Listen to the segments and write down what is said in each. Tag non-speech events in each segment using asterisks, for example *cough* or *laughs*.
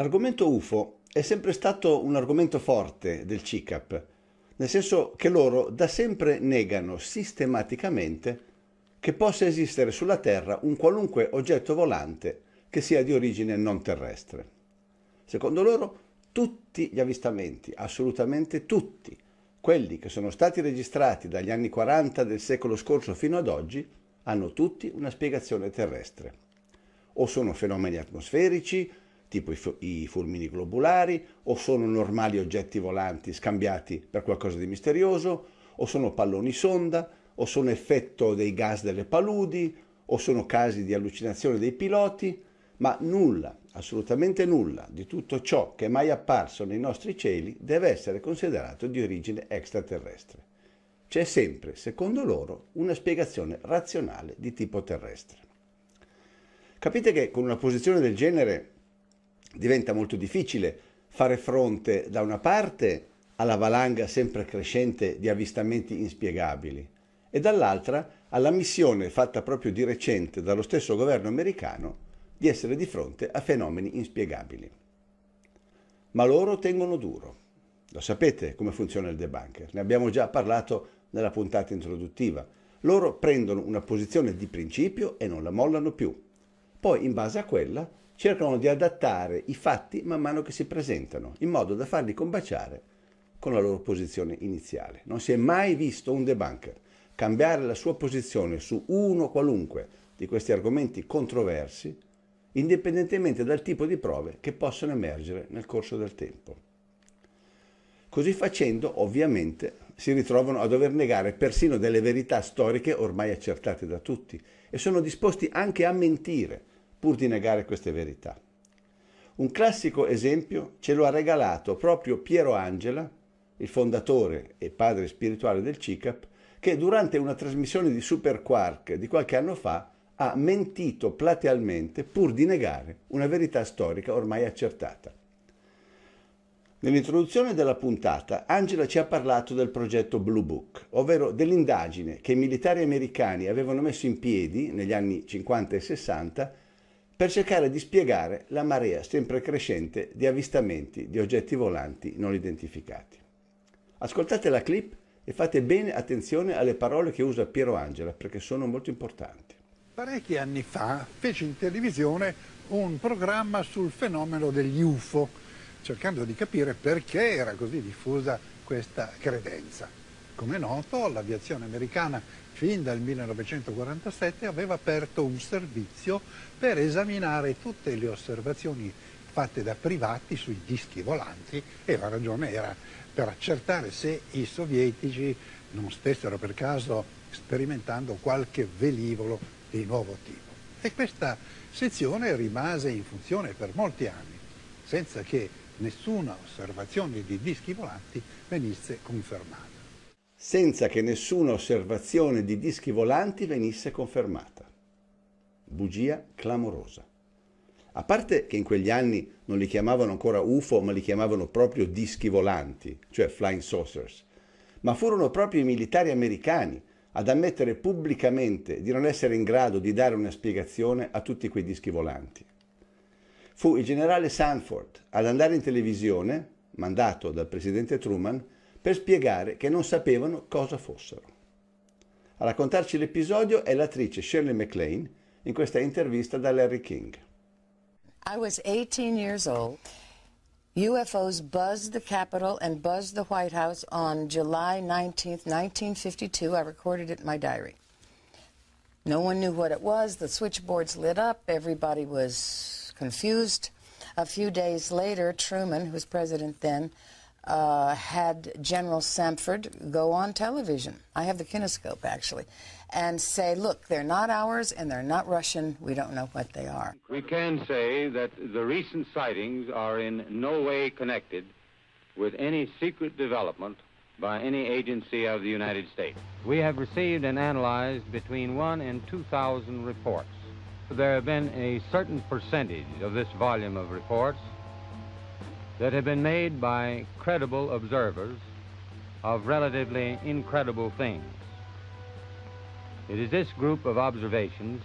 L'argomento UFO è sempre stato un argomento forte del CICAP, nel senso che loro da sempre negano sistematicamente che possa esistere sulla Terra un qualunque oggetto volante che sia di origine non terrestre. Secondo loro tutti gli avvistamenti, assolutamente tutti, quelli che sono stati registrati dagli anni 40 del secolo scorso fino ad oggi, hanno tutti una spiegazione terrestre. O sono fenomeni atmosferici, tipo i, fulmini globulari, o sono normali oggetti volanti scambiati per qualcosa di misterioso, o sono palloni sonda, o sono effetto dei gas delle paludi, o sono casi di allucinazione dei piloti, ma nulla, assolutamente nulla di tutto ciò che è mai apparso nei nostri cieli deve essere considerato di origine extraterrestre. C'è sempre, secondo loro, una spiegazione razionale di tipo terrestre. Capite che con una posizione del genere diventa molto difficile fare fronte da una parte alla valanga sempre crescente di avvistamenti inspiegabili e dall'altra alla missione fatta proprio di recente dallo stesso governo americano di essere di fronte a fenomeni inspiegabili. Ma loro tengono duro. Lo sapete come funziona il debunker, ne abbiamo già parlato nella puntata introduttiva. Loro prendono una posizione di principio e non la mollano più. Poi in base a quella cercano di adattare i fatti man mano che si presentano, in modo da farli combaciare con la loro posizione iniziale. Non si è mai visto un debunker cambiare la sua posizione su uno qualunque di questi argomenti controversi, indipendentemente dal tipo di prove che possono emergere nel corso del tempo. Così facendo, ovviamente, si ritrovano a dover negare persino delle verità storiche ormai accertate da tutti e sono disposti anche a mentire pur di negare queste verità. Un classico esempio ce lo ha regalato proprio Piero Angela, il fondatore e padre spirituale del CICAP, che durante una trasmissione di Super Quark di qualche anno fa ha mentito platealmente pur di negare una verità storica ormai accertata. Nell'introduzione della puntata Angela ci ha parlato del progetto Blue Book, ovvero dell'indagine che i militari americani avevano messo in piedi negli anni 50 e 60 per cercare di spiegare la marea sempre crescente di avvistamenti di oggetti volanti non identificati. Ascoltate la clip e fate bene attenzione alle parole che usa Piero Angela perché sono molto importanti. Parecchi anni fa fece in televisione un programma sul fenomeno degli UFO, cercando di capire perché era così diffusa questa credenza. Come è noto, l'aviazione americana fin dal 1947 aveva aperto un servizio per esaminare tutte le osservazioni fatte da privati sui dischi volanti e la ragione era per accertare se i sovietici non stessero per caso sperimentando qualche velivolo di nuovo tipo. E questa sezione rimase in funzione per molti anni, senza che nessuna osservazione di dischi volanti venisse confermata senza che nessuna osservazione di dischi volanti venisse confermata. Bugia clamorosa. A parte che in quegli anni non li chiamavano ancora UFO, ma li chiamavano proprio dischi volanti, cioè flying saucers, ma furono proprio i militari americani ad ammettere pubblicamente di non essere in grado di dare una spiegazione a tutti quei dischi volanti. Fu il generale Sanford ad andare in televisione, mandato dal presidente Truman, per spiegare che non sapevano cosa fossero. A raccontarci l'episodio è l'attrice Shirley MacLaine in questa intervista da Larry King. I was 18 years old. UFOs buzzed the Capitol and buzzed the White House on July 19, 1952. I recorded it in my diary. No one knew what it was. The switchboards lit up. Everybody was confused. A few days later, Truman, who was president then, uh, had General Samford go on television. I have the kinescope actually, and say, look, they're not ours and they're not Russian. We don't know what they are. We can say that the recent sightings are in no way connected with any secret development by any agency of the United States. We have received and analyzed between one and 2,000 reports. There have been a certain percentage of this volume of reports that have been made by credible observers of relatively incredible things. It is this group of observations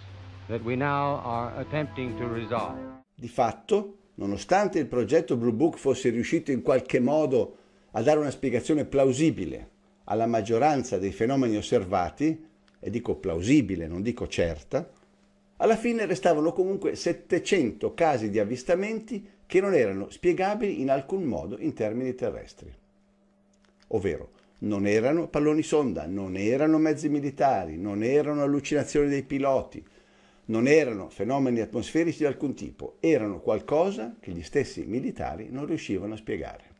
that we now are attempting to resolve. Di fatto, nonostante il progetto Blue Book fosse riuscito in qualche modo a dare una spiegazione plausibile alla maggioranza dei fenomeni osservati, e dico plausibile, non dico certa, alla fine restavano comunque 700 casi di avvistamenti che non erano spiegabili in alcun modo in termini terrestri. Ovvero, non erano palloni sonda, non erano mezzi militari, non erano allucinazioni dei piloti, non erano fenomeni atmosferici di alcun tipo, erano qualcosa che gli stessi militari non riuscivano a spiegare.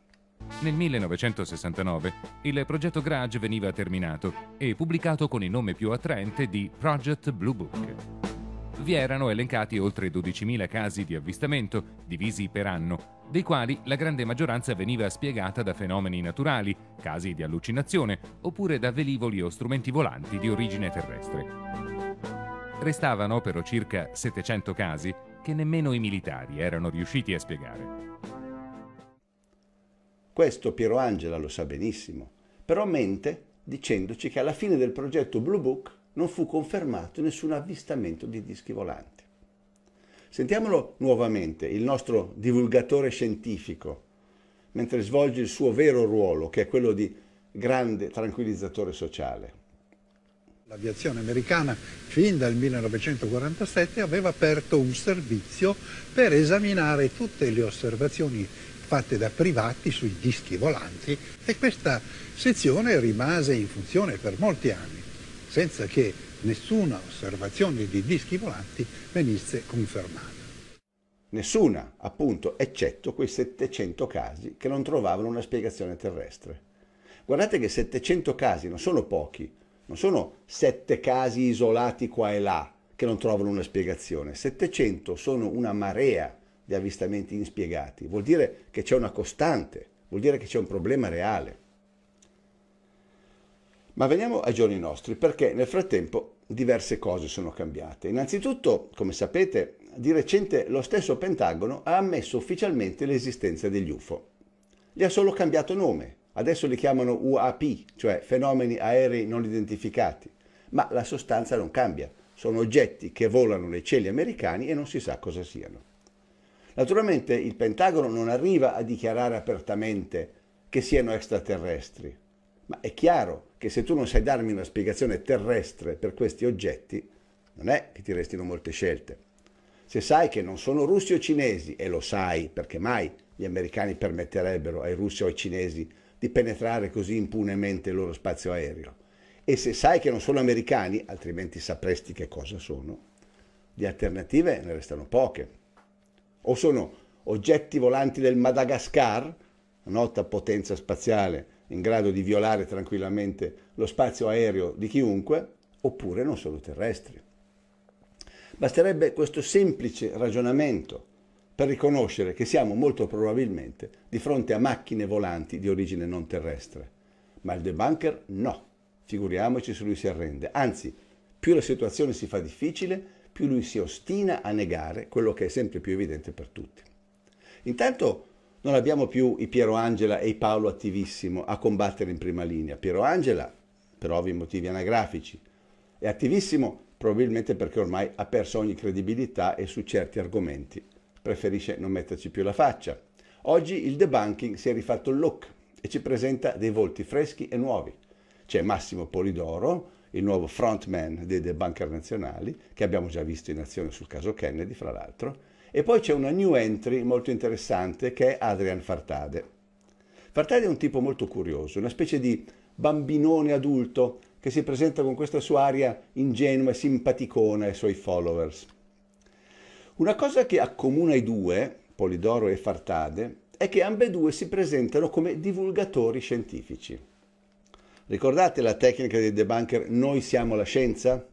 Nel 1969 il progetto Grudge veniva terminato e pubblicato con il nome più attraente di Project Blue Book vi erano elencati oltre 12.000 casi di avvistamento, divisi per anno, dei quali la grande maggioranza veniva spiegata da fenomeni naturali, casi di allucinazione, oppure da velivoli o strumenti volanti di origine terrestre. Restavano però circa 700 casi che nemmeno i militari erano riusciti a spiegare. Questo Piero Angela lo sa benissimo, però mente dicendoci che alla fine del progetto Blue Book non fu confermato nessun avvistamento di dischi volanti. Sentiamolo nuovamente, il nostro divulgatore scientifico, mentre svolge il suo vero ruolo, che è quello di grande tranquillizzatore sociale. L'aviazione americana fin dal 1947 aveva aperto un servizio per esaminare tutte le osservazioni fatte da privati sui dischi volanti e questa sezione rimase in funzione per molti anni senza che nessuna osservazione di dischi volanti venisse confermata. Nessuna, appunto, eccetto quei 700 casi che non trovavano una spiegazione terrestre. Guardate che 700 casi non sono pochi, non sono 7 casi isolati qua e là che non trovano una spiegazione. 700 sono una marea di avvistamenti inspiegati, vuol dire che c'è una costante, vuol dire che c'è un problema reale. Ma veniamo ai giorni nostri, perché nel frattempo diverse cose sono cambiate. Innanzitutto, come sapete, di recente lo stesso Pentagono ha ammesso ufficialmente l'esistenza degli UFO. Li ha solo cambiato nome, adesso li chiamano UAP, cioè fenomeni aerei non identificati, ma la sostanza non cambia, sono oggetti che volano nei cieli americani e non si sa cosa siano. Naturalmente il Pentagono non arriva a dichiarare apertamente che siano extraterrestri, ma è chiaro che se tu non sai darmi una spiegazione terrestre per questi oggetti, non è che ti restino molte scelte. Se sai che non sono russi o cinesi, e lo sai perché mai gli americani permetterebbero ai russi o ai cinesi di penetrare così impunemente il loro spazio aereo, e se sai che non sono americani, altrimenti sapresti che cosa sono, le alternative ne restano poche. O sono oggetti volanti del Madagascar, nota potenza spaziale in grado di violare tranquillamente lo spazio aereo di chiunque, oppure non solo terrestri. Basterebbe questo semplice ragionamento per riconoscere che siamo molto probabilmente di fronte a macchine volanti di origine non terrestre. Ma il debunker no, figuriamoci se lui si arrende. Anzi, più la situazione si fa difficile, più lui si ostina a negare quello che è sempre più evidente per tutti. Intanto non abbiamo più i Piero Angela e i Paolo Attivissimo a combattere in prima linea. Piero Angela, per ovvi motivi anagrafici, è Attivissimo probabilmente perché ormai ha perso ogni credibilità e su certi argomenti preferisce non metterci più la faccia. Oggi il debunking si è rifatto il look e ci presenta dei volti freschi e nuovi. C'è Massimo Polidoro, il nuovo frontman dei debunker nazionali, che abbiamo già visto in azione sul caso Kennedy, fra l'altro, e poi c'è una new entry molto interessante che è Adrian Fartade. Fartade è un tipo molto curioso, una specie di bambinone adulto che si presenta con questa sua aria ingenua e simpaticona ai suoi followers. Una cosa che accomuna i due, Polidoro e Fartade, è che ambedue si presentano come divulgatori scientifici. Ricordate la tecnica dei debunker Noi siamo la scienza?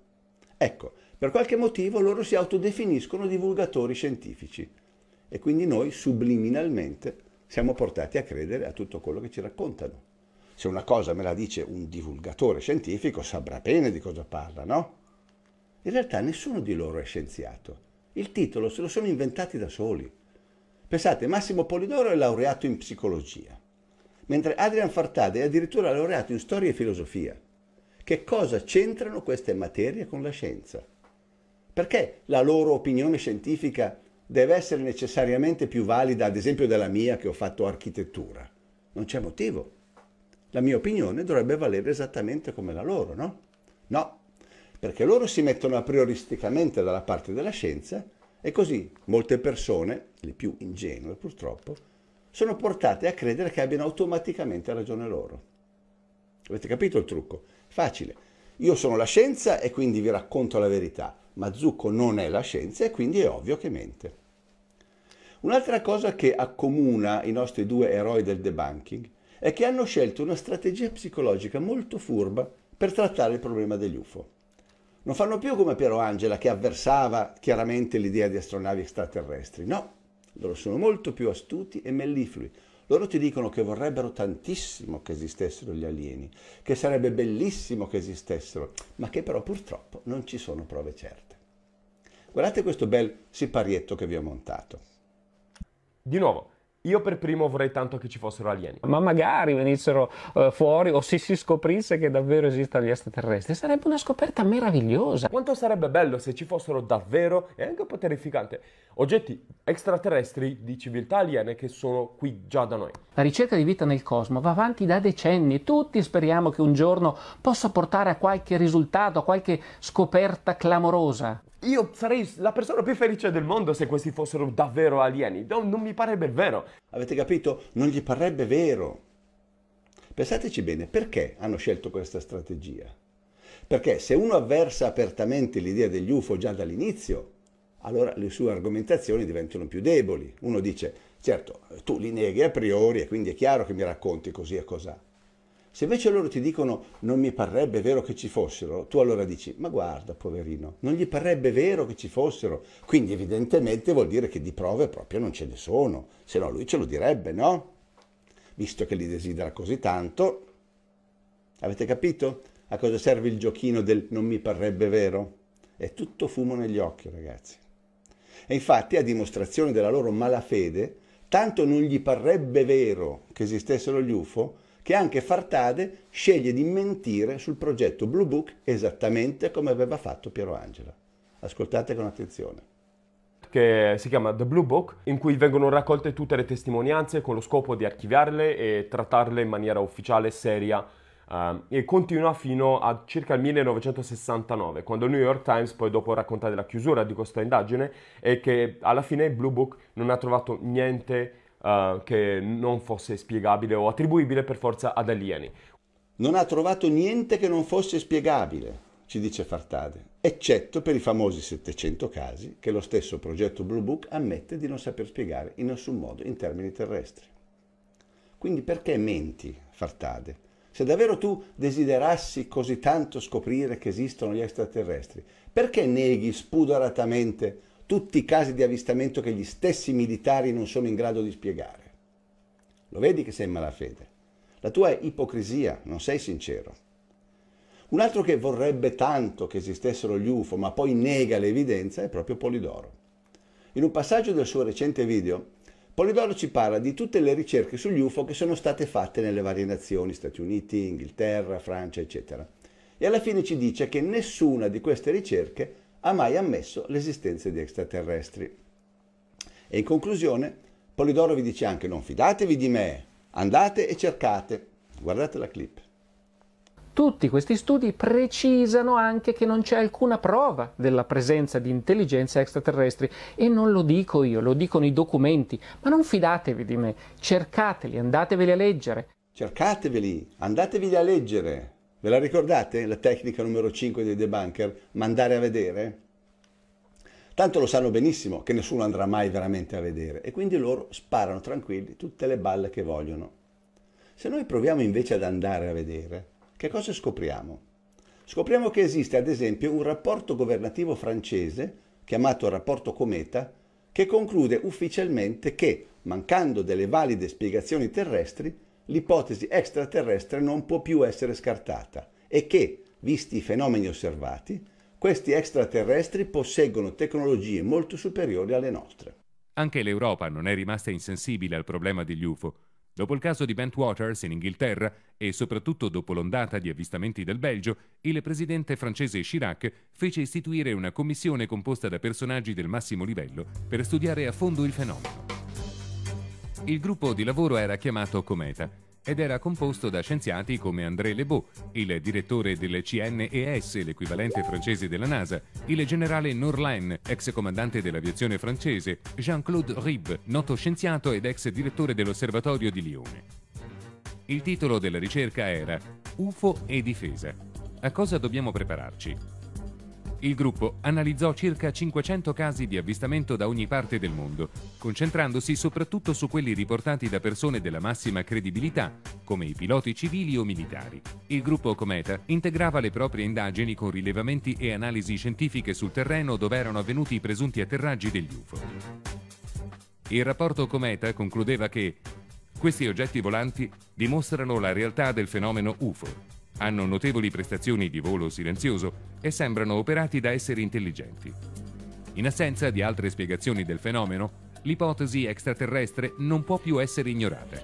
Ecco, per qualche motivo loro si autodefiniscono divulgatori scientifici e quindi noi subliminalmente siamo portati a credere a tutto quello che ci raccontano. Se una cosa me la dice un divulgatore scientifico saprà bene di cosa parla, no? In realtà nessuno di loro è scienziato. Il titolo se lo sono inventati da soli. Pensate, Massimo Polidoro è laureato in psicologia, mentre Adrian Fartade è addirittura laureato in storia e filosofia. Che cosa c'entrano queste materie con la scienza? Perché la loro opinione scientifica deve essere necessariamente più valida, ad esempio, della mia che ho fatto architettura? Non c'è motivo. La mia opinione dovrebbe valere esattamente come la loro, no? No, perché loro si mettono a prioristicamente dalla parte della scienza e così molte persone, le più ingenue purtroppo, sono portate a credere che abbiano automaticamente ragione loro. Avete capito il trucco? Facile. Io sono la scienza e quindi vi racconto la verità. Mazzucco non è la scienza e quindi è ovvio che mente. Un'altra cosa che accomuna i nostri due eroi del debunking è che hanno scelto una strategia psicologica molto furba per trattare il problema degli UFO. Non fanno più come Piero Angela che avversava chiaramente l'idea di astronavi extraterrestri, no, loro sono molto più astuti e melliflui, loro ti dicono che vorrebbero tantissimo che esistessero gli alieni, che sarebbe bellissimo che esistessero, ma che però purtroppo non ci sono prove certe. Guardate questo bel siparietto che vi ho montato. Di nuovo, io per primo vorrei tanto che ci fossero alieni. Ma magari venissero uh, fuori o se si scoprisse che davvero esistono gli extraterrestri, sarebbe una scoperta meravigliosa. Quanto sarebbe bello se ci fossero davvero, e anche un po' terrificante, oggetti extraterrestri di civiltà aliene che sono qui già da noi. La ricerca di vita nel cosmo va avanti da decenni. e Tutti speriamo che un giorno possa portare a qualche risultato, a qualche scoperta clamorosa. Io sarei la persona più felice del mondo se questi fossero davvero alieni. No, non mi parebbe vero. Avete capito? Non gli parrebbe vero. Pensateci bene, perché hanno scelto questa strategia? Perché se uno avversa apertamente l'idea degli UFO già dall'inizio, allora le sue argomentazioni diventano più deboli. Uno dice, certo, tu li neghi a priori e quindi è chiaro che mi racconti così e cos'ha. Se invece loro ti dicono non mi parrebbe vero che ci fossero, tu allora dici ma guarda poverino, non gli parrebbe vero che ci fossero, quindi evidentemente vuol dire che di prove proprio non ce ne sono, se no lui ce lo direbbe, no? Visto che li desidera così tanto. Avete capito a cosa serve il giochino del non mi parrebbe vero? È tutto fumo negli occhi ragazzi. E infatti a dimostrazione della loro malafede, tanto non gli parrebbe vero che esistessero gli UFO, che anche Fartade sceglie di mentire sul progetto Blue Book esattamente come aveva fatto Piero Angela. Ascoltate con attenzione che si chiama The Blue Book, in cui vengono raccolte tutte le testimonianze con lo scopo di archiviarle e trattarle in maniera ufficiale, seria, um, e continua fino a circa il 1969, quando il New York Times poi dopo racconta della chiusura di questa indagine e che alla fine il Blue Book non ha trovato niente eh, che non fosse spiegabile o attribuibile per forza ad alieni. Non ha trovato niente che non fosse spiegabile, ci dice Fartade, eccetto per i famosi 700 casi che lo stesso progetto Blue Book ammette di non saper spiegare in nessun modo in termini terrestri. Quindi perché menti, Fartade? Se davvero tu desiderassi così tanto scoprire che esistono gli extraterrestri, perché neghi spudoratamente tutti i casi di avvistamento che gli stessi militari non sono in grado di spiegare. Lo vedi che sei in malafede? La tua è ipocrisia, non sei sincero. Un altro che vorrebbe tanto che esistessero gli UFO, ma poi nega l'evidenza, è proprio Polidoro. In un passaggio del suo recente video, Polidoro ci parla di tutte le ricerche sugli UFO che sono state fatte nelle varie nazioni, Stati Uniti, Inghilterra, Francia, eccetera. E alla fine ci dice che nessuna di queste ricerche ha mai ammesso l'esistenza di extraterrestri. E in conclusione, Polidoro vi dice anche non fidatevi di me, andate e cercate. Guardate la clip. Tutti questi studi precisano anche che non c'è alcuna prova della presenza di intelligenze extraterrestri e non lo dico io, lo dicono i documenti, ma non fidatevi di me, cercateli, andateveli a leggere. Cercateveli, andateveli a leggere. Ve la ricordate la tecnica numero 5 dei debunker? Mandare a vedere? Tanto lo sanno benissimo che nessuno andrà mai veramente a vedere e quindi loro sparano tranquilli tutte le balle che vogliono. Se noi proviamo invece ad andare a vedere, che cosa scopriamo? Scopriamo che esiste ad esempio un rapporto governativo francese, chiamato rapporto cometa, che conclude ufficialmente che, mancando delle valide spiegazioni terrestri, l'ipotesi extraterrestre non può più essere scartata e che, visti i fenomeni osservati, questi extraterrestri posseggono tecnologie molto superiori alle nostre. Anche l'Europa non è rimasta insensibile al problema degli UFO. Dopo il caso di Bentwaters in Inghilterra e soprattutto dopo l'ondata di avvistamenti del Belgio, il presidente francese Chirac fece istituire una commissione composta da personaggi del massimo livello per studiare a fondo il fenomeno. Il gruppo di lavoro era chiamato Cometa ed era composto da scienziati come André Lebeau, il direttore del CNES, l'equivalente francese della NASA, il generale Norlain, ex comandante dell'aviazione francese, Jean-Claude Rib, noto scienziato ed ex direttore dell'osservatorio di Lione. Il titolo della ricerca era UFO e difesa. A cosa dobbiamo prepararci? Il gruppo analizzò circa 500 casi di avvistamento da ogni parte del mondo, concentrandosi soprattutto su quelli riportati da persone della massima credibilità, come i piloti civili o militari. Il gruppo Cometa integrava le proprie indagini con rilevamenti e analisi scientifiche sul terreno dove erano avvenuti i presunti atterraggi degli UFO. Il rapporto Cometa concludeva che questi oggetti volanti dimostrano la realtà del fenomeno UFO hanno notevoli prestazioni di volo silenzioso e sembrano operati da esseri intelligenti. In assenza di altre spiegazioni del fenomeno, l'ipotesi extraterrestre non può più essere ignorata.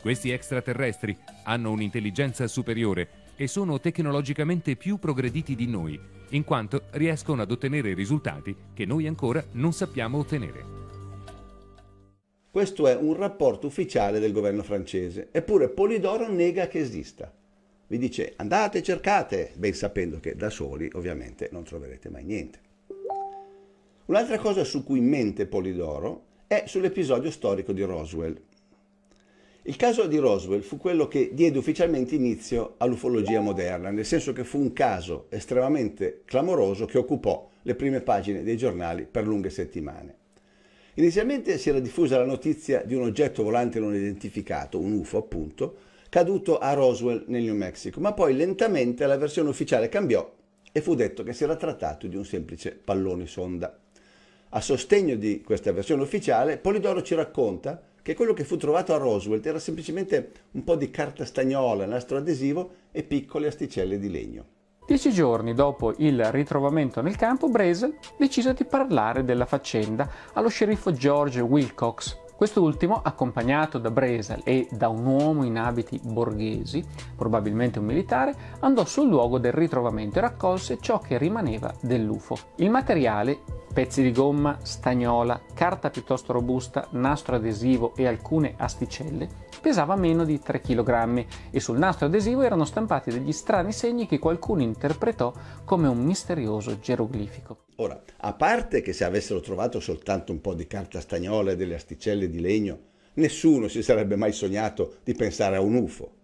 Questi extraterrestri hanno un'intelligenza superiore e sono tecnologicamente più progrediti di noi, in quanto riescono ad ottenere risultati che noi ancora non sappiamo ottenere. Questo è un rapporto ufficiale del governo francese, eppure Polidoro nega che esista vi dice andate, cercate, ben sapendo che da soli ovviamente non troverete mai niente. Un'altra cosa su cui mente Polidoro è sull'episodio storico di Roswell. Il caso di Roswell fu quello che diede ufficialmente inizio all'ufologia moderna, nel senso che fu un caso estremamente clamoroso che occupò le prime pagine dei giornali per lunghe settimane. Inizialmente si era diffusa la notizia di un oggetto volante non identificato, un UFO appunto, caduto a Roswell nel New Mexico, ma poi lentamente la versione ufficiale cambiò e fu detto che si era trattato di un semplice pallone sonda. A sostegno di questa versione ufficiale, Polidoro ci racconta che quello che fu trovato a Roswell era semplicemente un po' di carta stagnola, nastro adesivo e piccole asticelle di legno. Dieci giorni dopo il ritrovamento nel campo, Brazel decise di parlare della faccenda allo sceriffo George Wilcox, Quest'ultimo, accompagnato da Bresal e da un uomo in abiti borghesi, probabilmente un militare, andò sul luogo del ritrovamento e raccolse ciò che rimaneva dell'UFO. Il materiale pezzi di gomma, stagnola, carta piuttosto robusta, nastro adesivo e alcune asticelle, pesava meno di 3 kg e sul nastro adesivo erano stampati degli strani segni che qualcuno interpretò come un misterioso geroglifico. Ora, a parte che se avessero trovato soltanto un po' di carta stagnola e delle asticelle di legno, nessuno si sarebbe mai sognato di pensare a un UFO.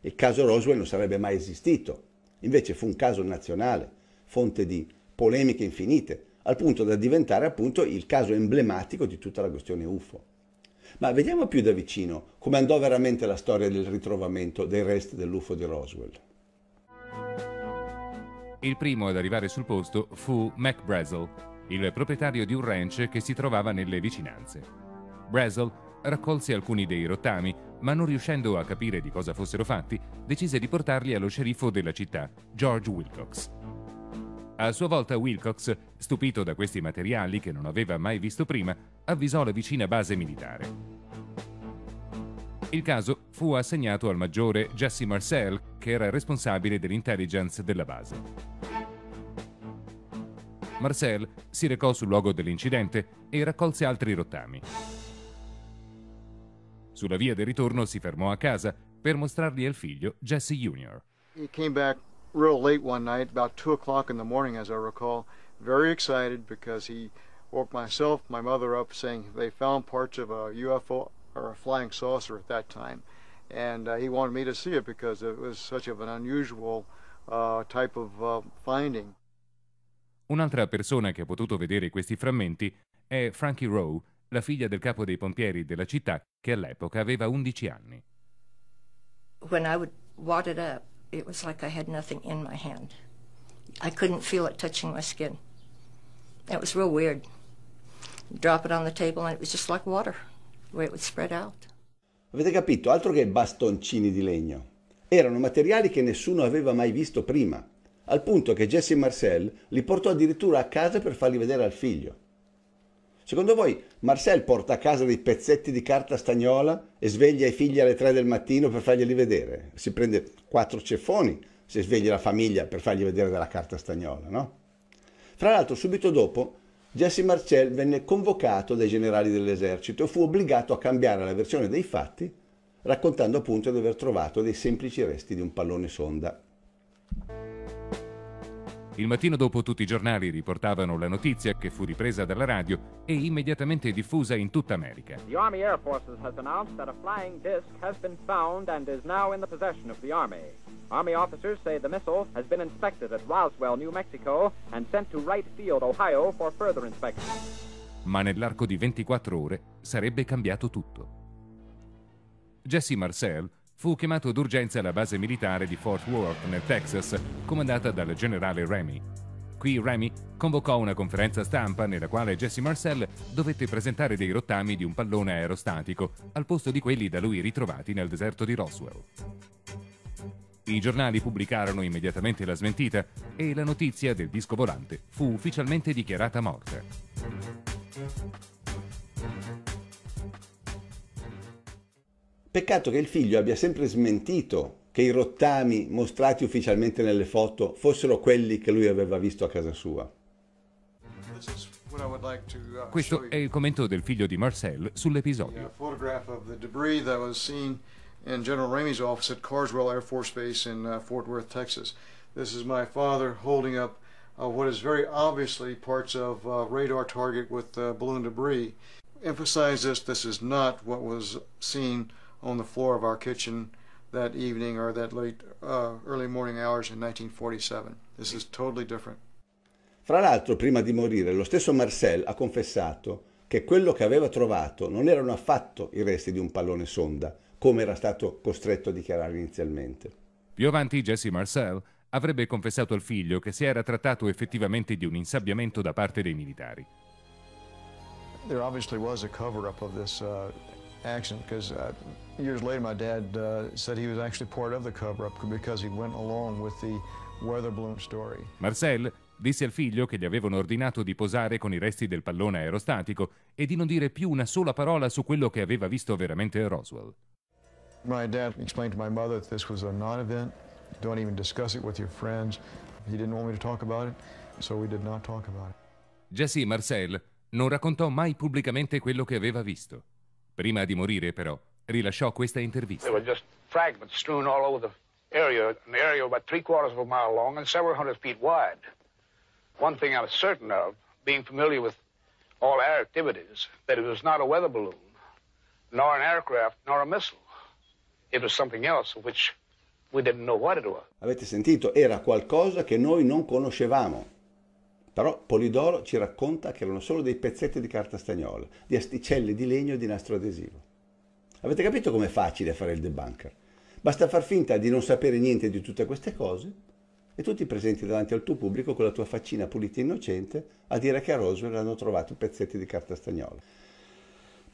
Il caso Roswell non sarebbe mai esistito. Invece fu un caso nazionale, fonte di polemiche infinite, al punto da diventare appunto il caso emblematico di tutta la questione UFO. Ma vediamo più da vicino come andò veramente la storia del ritrovamento dei resti dell'UFO di Roswell. Il primo ad arrivare sul posto fu Mac Brazel, il proprietario di un ranch che si trovava nelle vicinanze. Brazel raccolse alcuni dei rottami, ma non riuscendo a capire di cosa fossero fatti, decise di portarli allo sceriffo della città, George Wilcox. A sua volta Wilcox, stupito da questi materiali che non aveva mai visto prima, avvisò la vicina base militare. Il caso fu assegnato al maggiore Jesse Marcel, che era responsabile dell'intelligence della base. Marcel si recò sul luogo dell'incidente e raccolse altri rottami. Sulla via del ritorno si fermò a casa per mostrargli al figlio Jesse Jr. He came back real late one night, about 2 o'clock in the morning as I recall, very excited because he woke myself, my mother up saying they found parts of a UFO or a flying saucer at that time. And uh, he wanted me to see it because it was such of an unusual uh, type of uh, finding. Un'altra persona che ha potuto vedere questi frammenti è Frankie Rowe, la figlia del capo dei pompieri della città che all'epoca aveva 11 anni. When I would wad it up, it was like I had nothing in my hand. I couldn't feel it touching my skin. It was real weird. drop it on the table and it was just like water, the it would spread out. Avete capito? Altro che bastoncini di legno. Erano materiali che nessuno aveva mai visto prima al punto che Jesse Marcel li portò addirittura a casa per farli vedere al figlio. Secondo voi Marcel porta a casa dei pezzetti di carta stagnola e sveglia i figli alle 3 del mattino per farglieli vedere? Si prende quattro ceffoni se sveglia la famiglia per fargli vedere della carta stagnola, no? Fra l'altro, subito dopo, Jesse Marcel venne convocato dai generali dell'esercito e fu obbligato a cambiare la versione dei fatti, raccontando appunto di aver trovato dei semplici resti di un pallone sonda. Il mattino dopo tutti i giornali riportavano la notizia che fu ripresa dalla radio e immediatamente diffusa in tutta America. The Army Air Forces has announced that a flying disc has been found and is now in the possession of the Army. Army officers say the missile has been inspected at Roswell, New Mexico and sent to Wright Field, Ohio for further inspection. Ma nell'arco di 24 ore sarebbe cambiato tutto. Jesse Marcel fu chiamato d'urgenza alla base militare di Fort Worth nel Texas, comandata dal generale Remy. Qui Remy convocò una conferenza stampa nella quale Jesse Marcel dovette presentare dei rottami di un pallone aerostatico al posto di quelli da lui ritrovati nel deserto di Roswell. I giornali pubblicarono immediatamente la smentita e la notizia del disco volante fu ufficialmente dichiarata morta. Peccato che il figlio abbia sempre smentito che i rottami mostrati ufficialmente nelle foto fossero quelli che lui aveva visto a casa sua. Questo è il commento del figlio di Marcel sull'episodio. in General Ramey's office at Carswell Air Force Base in uh, Fort Worth, Texas. This is my father holding up uh, what is very obviously parts of uh, radar target with uh, balloon debris. Emphasize this, this is not what was seen on the floor of our kitchen that evening or that late uh, early morning hours in 1947. This is totally different. Fra l'altro, prima di morire, lo stesso Marcel ha confessato che quello che aveva trovato non erano affatto i resti di un pallone sonda, come era stato costretto a dichiarare inizialmente. Più avanti Jesse Marcel avrebbe confessato al figlio che si era trattato effettivamente di un insabbiamento da parte dei militari. There obviously was a cover up of this uh accident because uh, years later my dad uh, said he was actually part of the cover-up because he went along with the weather balloon story. Marcel disse al figlio che gli avevano ordinato di posare con i resti del pallone aerostatico e di non dire più una sola parola su quello che aveva visto veramente Roswell. My dad explained to my mother that this was a non-event. Don't even discuss it with your friends. He didn't want me to talk about it, so we did not talk about it. Jesse Marcel non raccontò mai pubblicamente quello che aveva visto. Prima di morire, però, rilasciò questa intervista. There were just fragments strewn all over the area, an area about three quarters of a mile long and several hundred feet wide. One thing I was certain of, being familiar with all our activities, that it was not a weather balloon, nor an aircraft, nor a missile. It was something else which we didn't know what it was. Avete sentito? Era qualcosa che noi non conoscevamo. Però Polidoro ci racconta che erano solo dei pezzetti di carta stagnola, di asticelle di legno e di nastro adesivo. Avete capito com'è facile fare il debunker? Basta far finta di non sapere niente di tutte queste cose e tu ti presenti davanti al tuo pubblico con la tua faccina pulita e innocente a dire che a Roswell hanno trovato pezzetti di carta stagnola.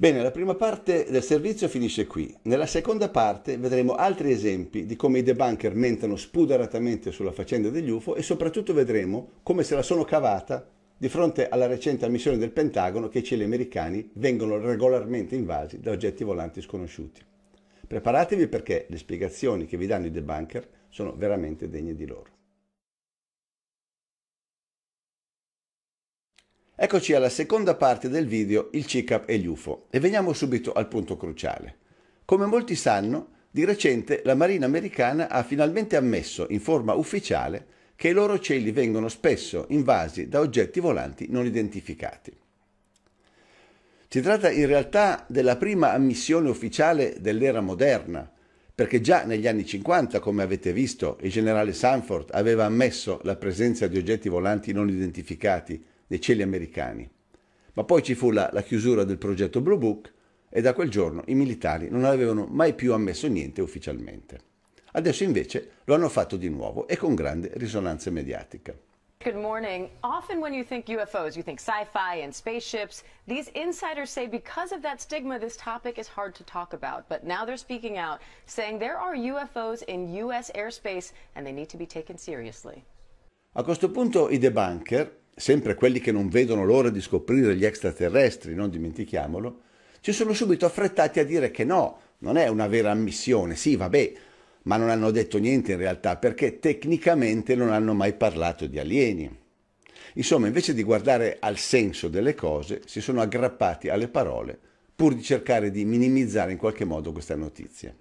Bene, la prima parte del servizio finisce qui. Nella seconda parte vedremo altri esempi di come i debunker mentano spudoratamente sulla faccenda degli UFO e soprattutto vedremo come se la sono cavata di fronte alla recente ammissione del Pentagono che i cieli americani vengono regolarmente invasi da oggetti volanti sconosciuti. Preparatevi perché le spiegazioni che vi danno i debunker sono veramente degne di loro. Eccoci alla seconda parte del video Il CICAP e gli UFO e veniamo subito al punto cruciale. Come molti sanno, di recente la Marina americana ha finalmente ammesso in forma ufficiale che i loro cieli vengono spesso invasi da oggetti volanti non identificati. Si tratta in realtà della prima ammissione ufficiale dell'era moderna, perché già negli anni 50, come avete visto, il generale Sanford aveva ammesso la presenza di oggetti volanti non identificati dei cieli americani. Ma poi ci fu la, la chiusura del progetto Blue Book e da quel giorno i militari non avevano mai più ammesso niente ufficialmente. Adesso invece lo hanno fatto di nuovo e con grande risonanza mediatica. Good morning. Often when you think UFOs, you think sci-fi and spaceships. These insiders say because of that stigma, this topic is hard to talk about. But now they're speaking out, saying there are UFOs in U.S. airspace and they need to be taken seriously. A questo punto i debunker, sempre quelli che non vedono l'ora di scoprire gli extraterrestri, non dimentichiamolo, ci sono subito affrettati a dire che no, non è una vera ammissione, sì, vabbè, ma non hanno detto niente in realtà perché tecnicamente non hanno mai parlato di alieni. Insomma, invece di guardare al senso delle cose, si sono aggrappati alle parole pur di cercare di minimizzare in qualche modo questa notizia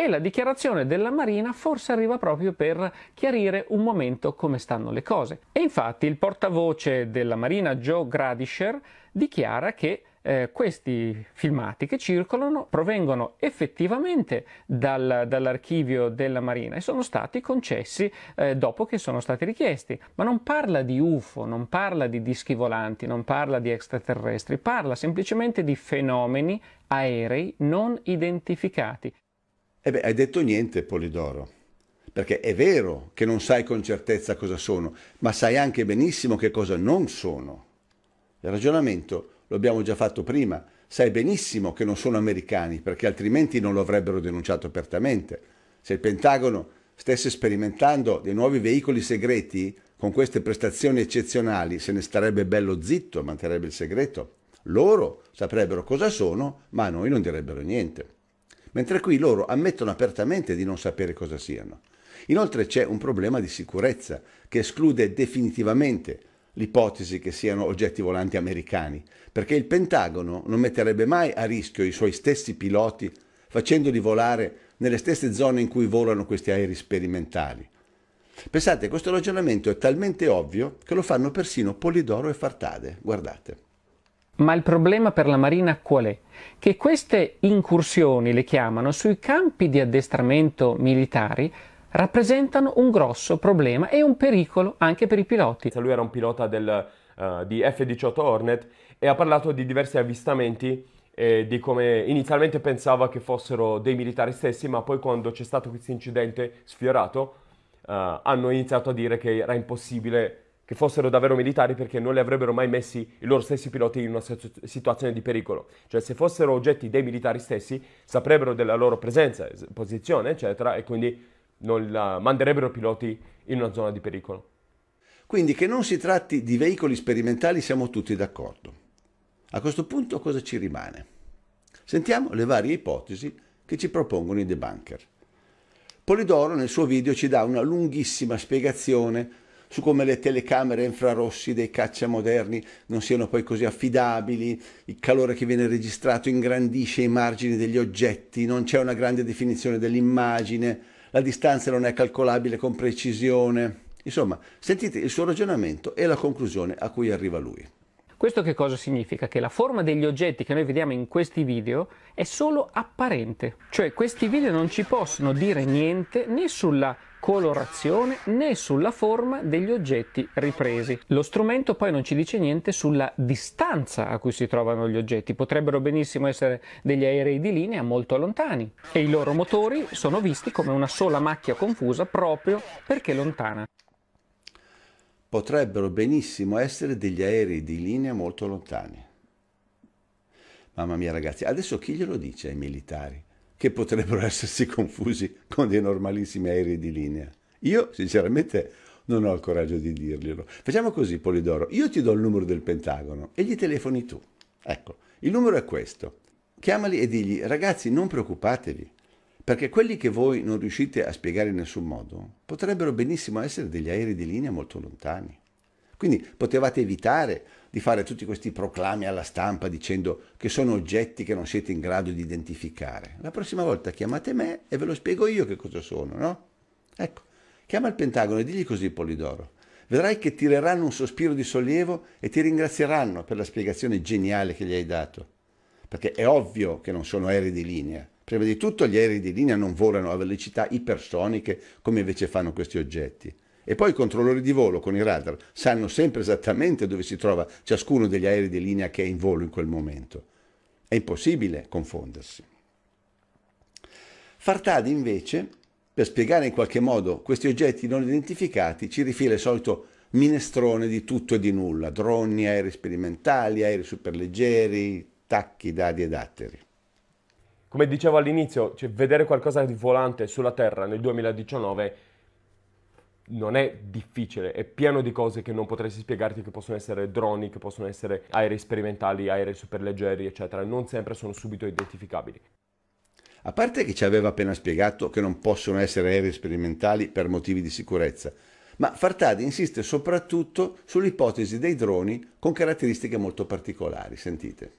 e la dichiarazione della Marina forse arriva proprio per chiarire un momento come stanno le cose. E infatti il portavoce della Marina Joe Gradisher dichiara che eh, questi filmati che circolano provengono effettivamente dal, dall'archivio della Marina e sono stati concessi eh, dopo che sono stati richiesti, ma non parla di UFO, non parla di dischi volanti, non parla di extraterrestri, parla semplicemente di fenomeni aerei non identificati. E eh beh, hai detto niente, Polidoro, perché è vero che non sai con certezza cosa sono, ma sai anche benissimo che cosa non sono. Il ragionamento lo abbiamo già fatto prima, sai benissimo che non sono americani, perché altrimenti non lo avrebbero denunciato apertamente. Se il Pentagono stesse sperimentando dei nuovi veicoli segreti, con queste prestazioni eccezionali se ne starebbe bello zitto, manterrebbe il segreto. Loro saprebbero cosa sono, ma a noi non direbbero niente mentre qui loro ammettono apertamente di non sapere cosa siano. Inoltre c'è un problema di sicurezza che esclude definitivamente l'ipotesi che siano oggetti volanti americani, perché il Pentagono non metterebbe mai a rischio i suoi stessi piloti facendoli volare nelle stesse zone in cui volano questi aerei sperimentali. Pensate, questo ragionamento è talmente ovvio che lo fanno persino Polidoro e Fartade. Guardate. Ma il problema per la Marina qual è? Che queste incursioni, le chiamano, sui campi di addestramento militari rappresentano un grosso problema e un pericolo anche per i piloti. Lui era un pilota del, uh, di F-18 Hornet e ha parlato di diversi avvistamenti e di come inizialmente pensava che fossero dei militari stessi, ma poi quando c'è stato questo incidente sfiorato uh, hanno iniziato a dire che era impossibile che fossero davvero militari perché non li avrebbero mai messi i loro stessi piloti in una situazione di pericolo. Cioè se fossero oggetti dei militari stessi saprebbero della loro presenza, posizione, eccetera, e quindi non manderebbero i piloti in una zona di pericolo. Quindi che non si tratti di veicoli sperimentali siamo tutti d'accordo. A questo punto cosa ci rimane? Sentiamo le varie ipotesi che ci propongono i debunker. Polidoro nel suo video ci dà una lunghissima spiegazione su come le telecamere infrarossi dei caccia moderni non siano poi così affidabili, il calore che viene registrato ingrandisce i margini degli oggetti, non c'è una grande definizione dell'immagine, la distanza non è calcolabile con precisione. Insomma, sentite il suo ragionamento e la conclusione a cui arriva lui. Questo che cosa significa? Che la forma degli oggetti che noi vediamo in questi video è solo apparente, cioè questi video non ci possono dire niente né sulla colorazione né sulla forma degli oggetti ripresi. Lo strumento poi non ci dice niente sulla distanza a cui si trovano gli oggetti, potrebbero benissimo essere degli aerei di linea molto lontani e i loro motori sono visti come una sola macchia confusa proprio perché lontana. Potrebbero benissimo essere degli aerei di linea molto lontani. Mamma mia ragazzi, adesso chi glielo dice ai militari? che potrebbero *laughs* essersi confusi con dei normalissimi aerei di linea. Io sinceramente non ho il coraggio di dirglielo. Facciamo così, Polidoro, io ti do il numero del Pentagono e gli telefoni tu. Ecco, il numero è questo. Chiamali e digli, ragazzi, non preoccupatevi, perché quelli che voi non riuscite a spiegare in nessun modo potrebbero benissimo essere degli aerei di linea molto lontani. Quindi potevate evitare di fare tutti questi proclami alla stampa dicendo che sono oggetti che non siete in grado di identificare. La prossima volta chiamate me e ve lo spiego io che cosa sono, no? Ecco, chiama il Pentagono e digli così Polidoro. Vedrai che tireranno un sospiro di sollievo e ti ringrazieranno per la spiegazione geniale che gli hai dato. Perché è ovvio che non sono aerei di linea. Prima di tutto gli aerei di linea non volano a velocità ipersoniche come invece fanno questi oggetti. E poi i controllori di volo con i radar sanno sempre esattamente dove si trova ciascuno degli aerei di linea che è in volo in quel momento. È impossibile confondersi. Fartad invece, per spiegare in qualche modo questi oggetti non identificati, ci rifila il solito minestrone di tutto e di nulla, droni, aerei sperimentali, aerei superleggeri, tacchi, dadi ed atteri. Come dicevo all'inizio, cioè vedere qualcosa di volante sulla Terra nel 2019 non è difficile, è pieno di cose che non potresti spiegarti, che possono essere droni, che possono essere aerei sperimentali, aerei superleggeri, eccetera. Non sempre sono subito identificabili. A parte che ci aveva appena spiegato che non possono essere aerei sperimentali per motivi di sicurezza, ma Fartadi insiste soprattutto sull'ipotesi dei droni con caratteristiche molto particolari. Sentite.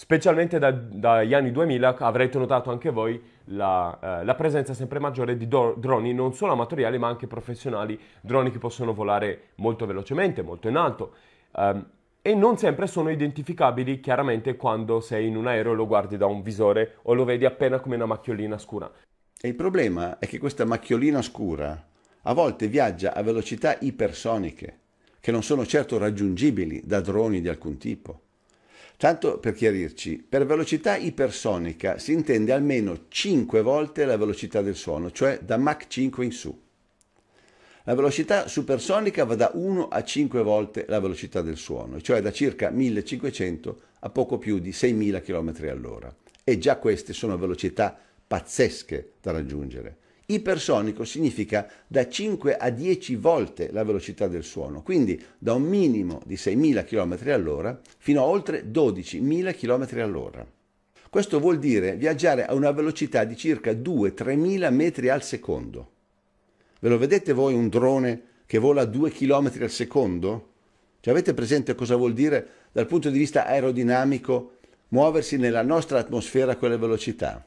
Specialmente da, dagli anni 2000 avrete notato anche voi la, eh, la presenza sempre maggiore di do- droni non solo amatoriali ma anche professionali, droni che possono volare molto velocemente, molto in alto. Um, e non sempre sono identificabili chiaramente quando sei in un aereo e lo guardi da un visore o lo vedi appena come una macchiolina scura. E il problema è che questa macchiolina scura a volte viaggia a velocità ipersoniche, che non sono certo raggiungibili da droni di alcun tipo. Tanto per chiarirci, per velocità ipersonica si intende almeno 5 volte la velocità del suono, cioè da Mach 5 in su. La velocità supersonica va da 1 a 5 volte la velocità del suono, cioè da circa 1500 a poco più di 6000 km all'ora. E già queste sono velocità pazzesche da raggiungere. Ipersonico significa da 5 a 10 volte la velocità del suono, quindi da un minimo di 6.000 km all'ora fino a oltre 12.000 km all'ora. Questo vuol dire viaggiare a una velocità di circa 2-3.000 metri al secondo. Ve lo vedete voi un drone che vola a 2 km al secondo? Cioè avete presente cosa vuol dire dal punto di vista aerodinamico muoversi nella nostra atmosfera a quelle velocità?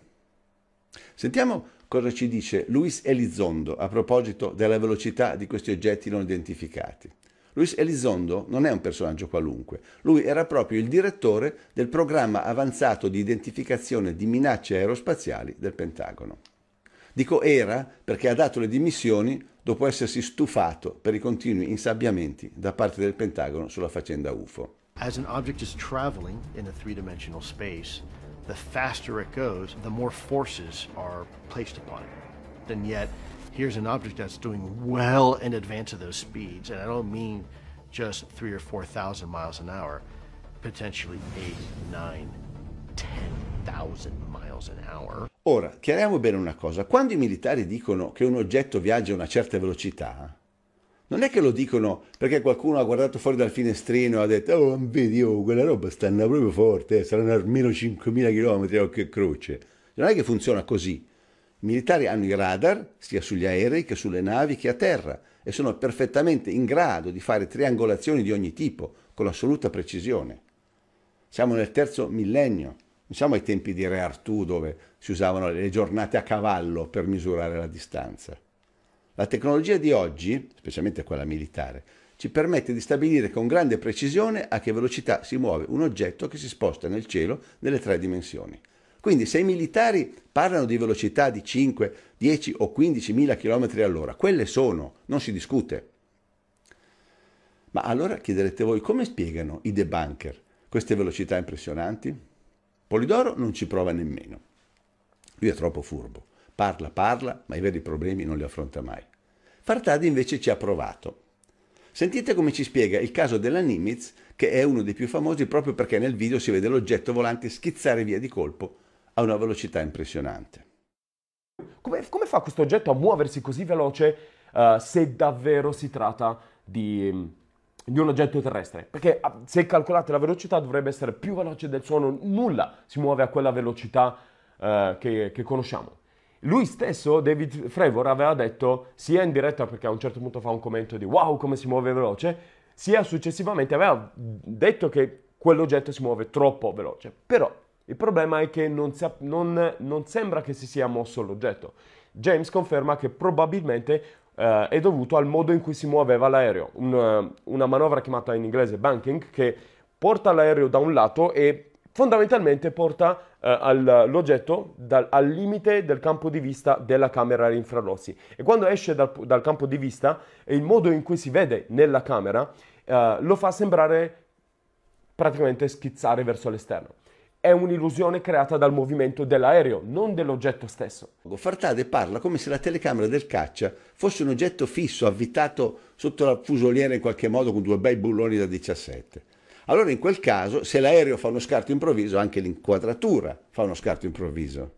Sentiamo cosa ci dice Luis Elizondo a proposito della velocità di questi oggetti non identificati. Luis Elizondo non è un personaggio qualunque, lui era proprio il direttore del programma avanzato di identificazione di minacce aerospaziali del Pentagono. Dico era perché ha dato le dimissioni dopo essersi stufato per i continui insabbiamenti da parte del Pentagono sulla faccenda UFO. As an object is traveling in a three-dimensional space, the faster it goes, the more forces are placed upon it. And yet, here's an object that's doing well in advance of those speeds, and I don't mean just three or 4,000 miles an hour, potentially eight, nine, 10,000 miles an hour. Ora, chiariamo bene una cosa. Quando i militari dicono che un oggetto viaggia a una certa velocità, Non è che lo dicono perché qualcuno ha guardato fuori dal finestrino e ha detto oh vedi oh, quella roba stanno proprio forte, eh, saranno almeno 5.000 km o che croce. Non è che funziona così. I militari hanno i radar sia sugli aerei che sulle navi che a terra e sono perfettamente in grado di fare triangolazioni di ogni tipo con assoluta precisione. Siamo nel terzo millennio, non siamo ai tempi di Re Artù dove si usavano le giornate a cavallo per misurare la distanza. La tecnologia di oggi, specialmente quella militare, ci permette di stabilire con grande precisione a che velocità si muove un oggetto che si sposta nel cielo nelle tre dimensioni. Quindi se i militari parlano di velocità di 5, 10 o 15 mila km all'ora, quelle sono, non si discute. Ma allora chiederete voi come spiegano i debunker queste velocità impressionanti? Polidoro non ci prova nemmeno. Lui è troppo furbo. Parla, parla, ma i veri problemi non li affronta mai. Fartadi invece ci ha provato. Sentite come ci spiega il caso della Nimitz, che è uno dei più famosi proprio perché nel video si vede l'oggetto volante schizzare via di colpo a una velocità impressionante. Come, come fa questo oggetto a muoversi così veloce uh, se davvero si tratta di, mm, di un oggetto terrestre? Perché uh, se calcolate la velocità dovrebbe essere più veloce del suono, nulla si muove a quella velocità uh, che, che conosciamo. Lui stesso, David Trevor, aveva detto sia in diretta perché a un certo punto fa un commento di wow come si muove veloce, sia successivamente aveva detto che quell'oggetto si muove troppo veloce. Però il problema è che non, si, non, non sembra che si sia mosso l'oggetto. James conferma che probabilmente Uh, è dovuto al modo in cui si muoveva l'aereo, un, uh, una manovra chiamata in inglese banking che porta l'aereo da un lato e fondamentalmente porta eh, all'oggetto dal, al limite del campo di vista della camera a infrarossi. E quando esce dal, dal, campo di vista, il modo in cui si vede nella camera eh, lo fa sembrare praticamente schizzare verso l'esterno. È un'illusione creata dal movimento dell'aereo, non dell'oggetto stesso. Fartade parla come se la telecamera del caccia fosse un oggetto fisso, avvitato sotto la fusoliera in qualche modo con due bei bulloni da 17. Allora in quel caso, se l'aereo fa uno scarto improvviso, anche l'inquadratura fa uno scarto improvviso.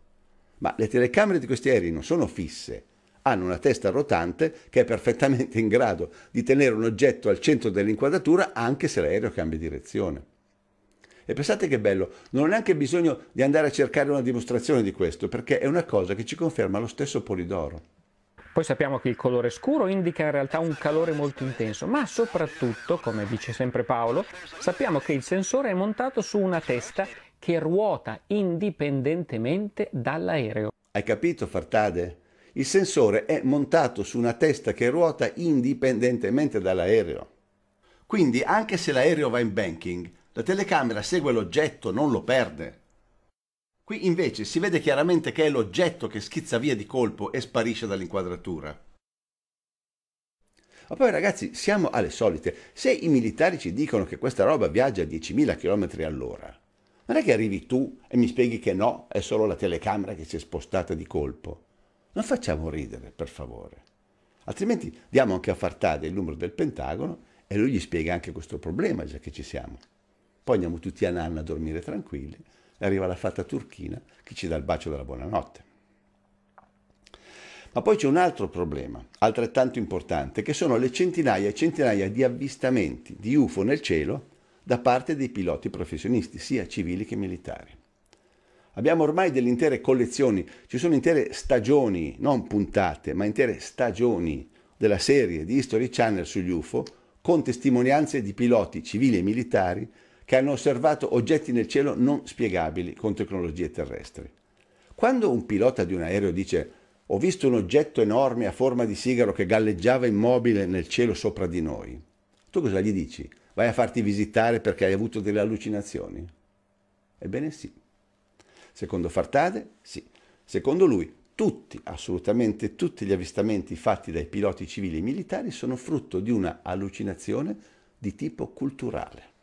Ma le telecamere di questi aerei non sono fisse, hanno una testa rotante che è perfettamente in grado di tenere un oggetto al centro dell'inquadratura anche se l'aereo cambia direzione. E pensate che bello, non ho neanche bisogno di andare a cercare una dimostrazione di questo, perché è una cosa che ci conferma lo stesso Polidoro. Poi sappiamo che il colore scuro indica in realtà un calore molto intenso, ma soprattutto, come dice sempre Paolo, sappiamo che il sensore è montato su una testa che ruota indipendentemente dall'aereo. Hai capito, Fartade? Il sensore è montato su una testa che ruota indipendentemente dall'aereo. Quindi anche se l'aereo va in banking, la telecamera segue l'oggetto, non lo perde. Qui invece si vede chiaramente che è l'oggetto che schizza via di colpo e sparisce dall'inquadratura. Ma poi ragazzi, siamo alle solite. Se i militari ci dicono che questa roba viaggia a 10.000 km all'ora, non è che arrivi tu e mi spieghi che no, è solo la telecamera che si è spostata di colpo. Non facciamo ridere, per favore. Altrimenti diamo anche a Fartade il numero del Pentagono e lui gli spiega anche questo problema, già che ci siamo. Poi andiamo tutti a nanna a dormire tranquilli e arriva la fata turchina che ci dà il bacio della buonanotte. Ma poi c'è un altro problema, altrettanto importante, che sono le centinaia e centinaia di avvistamenti di UFO nel cielo da parte dei piloti professionisti, sia civili che militari. Abbiamo ormai delle intere collezioni, ci sono intere stagioni, non puntate, ma intere stagioni della serie di History Channel sugli UFO, con testimonianze di piloti civili e militari che hanno osservato oggetti nel cielo non spiegabili con tecnologie terrestri. Quando un pilota di un aereo dice ho visto un oggetto enorme a forma di sigaro che galleggiava immobile nel cielo sopra di noi, tu cosa gli dici? Vai a farti visitare perché hai avuto delle allucinazioni? Ebbene sì. Secondo Fartade, sì. Secondo lui, tutti, assolutamente tutti gli avvistamenti fatti dai piloti civili e militari sono frutto di una allucinazione di tipo culturale.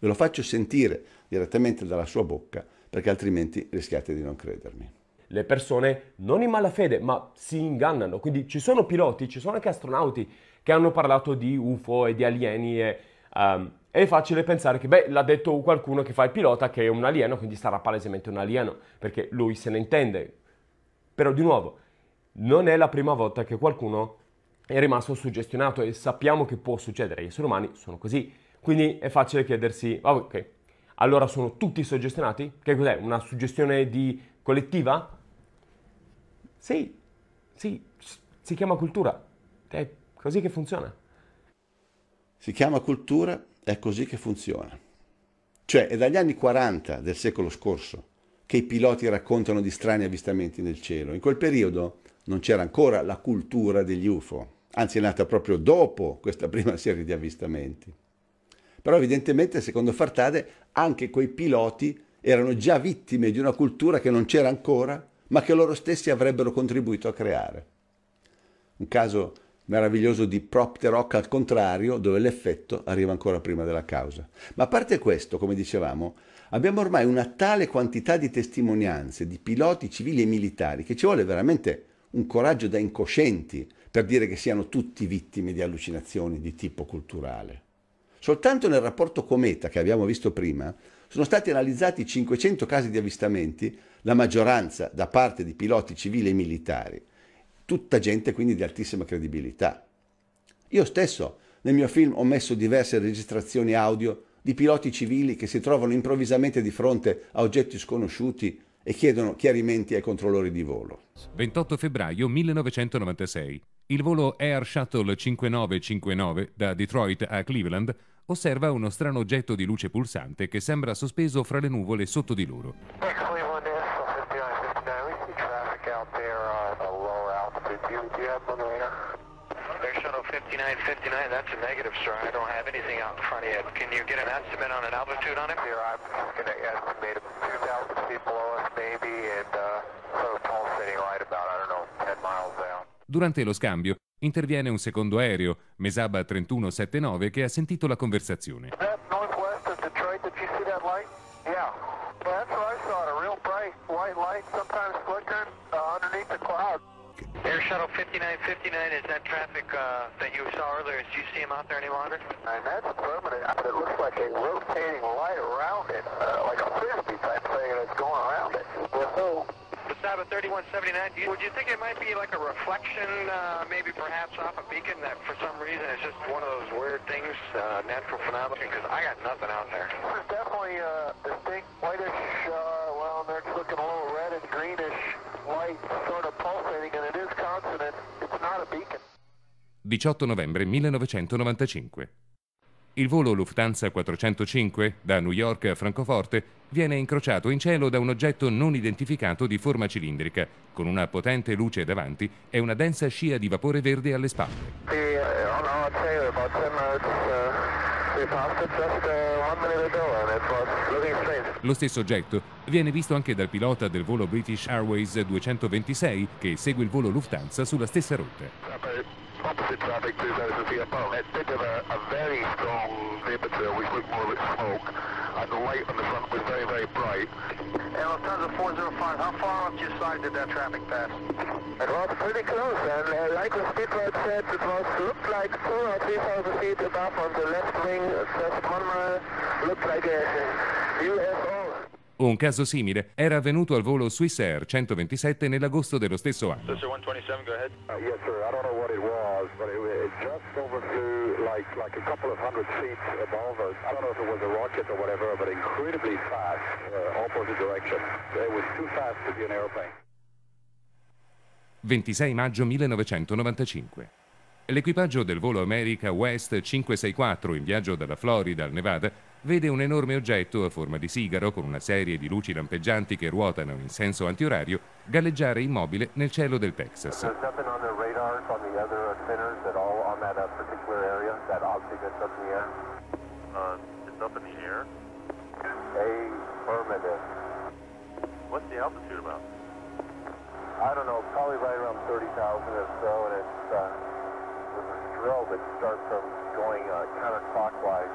Ve lo faccio sentire direttamente dalla sua bocca perché altrimenti rischiate di non credermi. Le persone non in malafede ma si ingannano, quindi ci sono piloti, ci sono anche astronauti che hanno parlato di UFO e di alieni e um, è facile pensare che, beh, l'ha detto qualcuno che fa il pilota che è un alieno, quindi sarà palesemente un alieno, perché lui se ne intende. Però di nuovo, non è la prima volta che qualcuno è rimasto suggestionato e sappiamo che può succedere, gli esseri umani sono così. Quindi è facile chiedersi, ah, ok, allora sono tutti suggestionati? Che cos'è? Una suggestione di collettiva? Sì, sì, si chiama cultura. È così che funziona. Si chiama cultura, è così che funziona. Cioè, è dagli anni 40 del secolo scorso che i piloti raccontano di strani avvistamenti nel cielo. In quel periodo non c'era ancora la cultura degli UFO, anzi è nata proprio dopo questa prima serie di avvistamenti. Però evidentemente, secondo Fartade, anche quei piloti erano già vittime di una cultura che non c'era ancora, ma che loro stessi avrebbero contribuito a creare. Un caso meraviglioso di Propteroc al contrario, dove l'effetto arriva ancora prima della causa. Ma a parte questo, come dicevamo, abbiamo ormai una tale quantità di testimonianze di piloti civili e militari che ci vuole veramente un coraggio da incoscienti per dire che siano tutti vittime di allucinazioni di tipo culturale. Soltanto nel rapporto cometa che abbiamo visto prima sono stati analizzati 500 casi di avvistamenti, la maggioranza da parte di piloti civili e militari, tutta gente quindi di altissima credibilità. Io stesso nel mio film ho messo diverse registrazioni audio di piloti civili che si trovano improvvisamente di fronte a oggetti sconosciuti e chiedono chiarimenti ai controllori di volo. 28 febbraio 1996. Il volo Air Shuttle 5959 da Detroit a Cleveland osserva uno strano oggetto di luce pulsante che sembra sospeso fra le nuvole sotto di loro. Air Shuttle 5959, sir. Can you get an estimate on an altitude on it? Zero, I'm going to estimate 2,000 feet below us. Durante lo scambio interviene un secondo aereo, Mesaba 3179, che ha sentito la conversazione. Uh, Air Shuttle 5959, is that traffic uh, that you saw earlier, did you see him out there any longer? And that's affirmative. It looks like a rotating light around it, uh, like a fist out of 3179. Would you think it might be like a reflection, uh, maybe perhaps off a beacon that for some reason it's just one of those weird things, uh, natural phenomenon? Because I got nothing out there. This is definitely a uh, distinct whitish, uh, well, they're looking a little red and greenish white, sort of pulsating, and it is consonant. It's not a beacon. 18 novembre 1995 Il volo Lufthansa 405 da New York a Francoforte viene incrociato in cielo da un oggetto non identificato di forma cilindrica, con una potente luce davanti e una densa scia di vapore verde alle spalle. Eh, lo stesso oggetto viene visto anche dal pilota del volo British Airways 226 che segue il volo Lufthansa sulla stessa rotta. opposite traffic 2000 above. It did have a, a very strong vapor trail, which looked more like smoke, and the light on the front was very, very bright. Al, turns of 405, how far off to your side did that traffic pass? It was pretty close, and uh, like the speedbird said, it was looked like two or three thousand feet above on the left wing, just one mile, looked like a UFO. Un caso simile era avvenuto al volo Swissair 127 nell'agosto dello stesso anno. ...26 uh, uh, maggio 1995. L'equipaggio del volo America West 564 in viaggio dalla Florida al Nevada vede un enorme oggetto a forma di sigaro con una serie di luci lampeggianti che ruotano in senso antiorario galleggiare immobile nel cielo del Texas. Uh, uh, I don't know, probably right around 30,000 or so, and it's, uh, there's a drill that starts from going uh, counterclockwise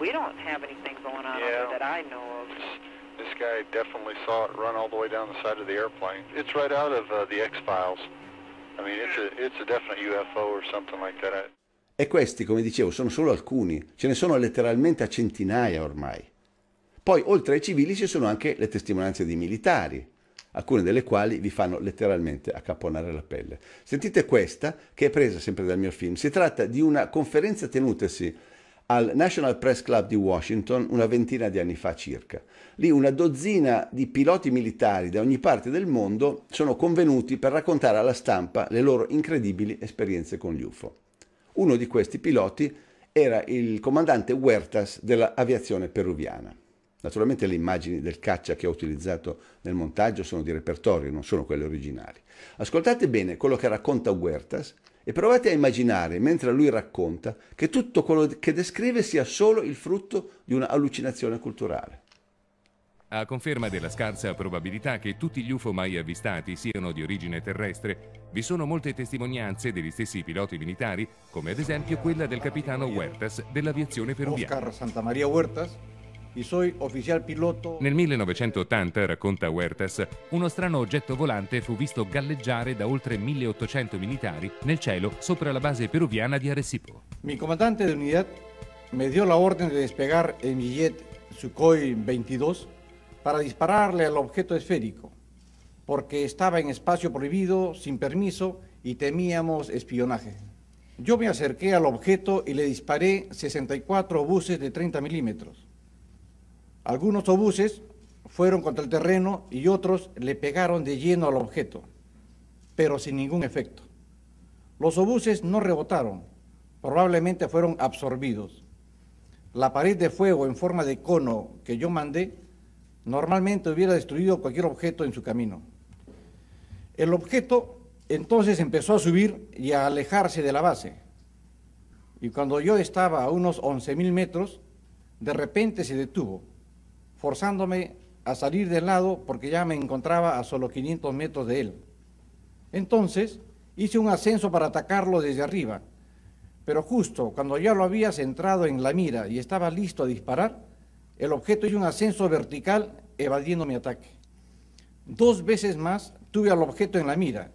we don't have anything going on yeah. that I know of. This guy definitely saw it run all the way down the side of the airplane. It's right out of uh, the X-Files. I mean, it's a, it's a definite UFO or something like that. E questi, come dicevo, sono solo alcuni, ce ne sono letteralmente a centinaia ormai. Poi, oltre ai civili, ci sono anche le testimonianze di militari, alcune delle quali vi fanno letteralmente accapponare la pelle. Sentite questa, che è presa sempre dal mio film. Si tratta di una conferenza tenutasi al National Press Club di Washington una ventina di anni fa circa. Lì una dozzina di piloti militari da ogni parte del mondo sono convenuti per raccontare alla stampa le loro incredibili esperienze con gli UFO. Uno di questi piloti era il comandante Huertas dell'aviazione peruviana. Naturalmente le immagini del caccia che ho utilizzato nel montaggio sono di repertorio, non sono quelle originali. Ascoltate bene quello che racconta Huertas e provate a immaginare, mentre lui racconta, che tutto quello che descrive sia solo il frutto di una allucinazione culturale. A conferma della scarsa probabilità che tutti gli UFO mai avvistati siano di origine terrestre, vi sono molte testimonianze degli stessi piloti militari, come ad esempio quella del capitano Huertas dell'aviazione peruviana. Oscar Santa Maria Huertas y soy oficial piloto. En 1980, racconta Huertas, uno strano objeto volante fu visto galleggiare da oltre 1800 militari el cielo sopra la base peruviana de Arecibo. Mi comandante de unidad me dio la orden de despegar el billete jet Sukhoi 22 para dispararle al objeto esférico, porque estaba en espacio prohibido, sin permiso y temíamos espionaje. Yo me acerqué al objeto y le disparé 64 buses de 30 milímetros. Algunos obuses fueron contra el terreno y otros le pegaron de lleno al objeto, pero sin ningún efecto. Los obuses no rebotaron, probablemente fueron absorbidos. La pared de fuego en forma de cono que yo mandé normalmente hubiera destruido cualquier objeto en su camino. El objeto entonces empezó a subir y a alejarse de la base. Y cuando yo estaba a unos 11.000 metros, de repente se detuvo forzándome a salir del lado porque ya me encontraba a solo 500 metros de él. Entonces hice un ascenso para atacarlo desde arriba, pero justo cuando ya lo había centrado en la mira y estaba listo a disparar, el objeto hizo un ascenso vertical evadiendo mi ataque. Dos veces más tuve al objeto en la mira,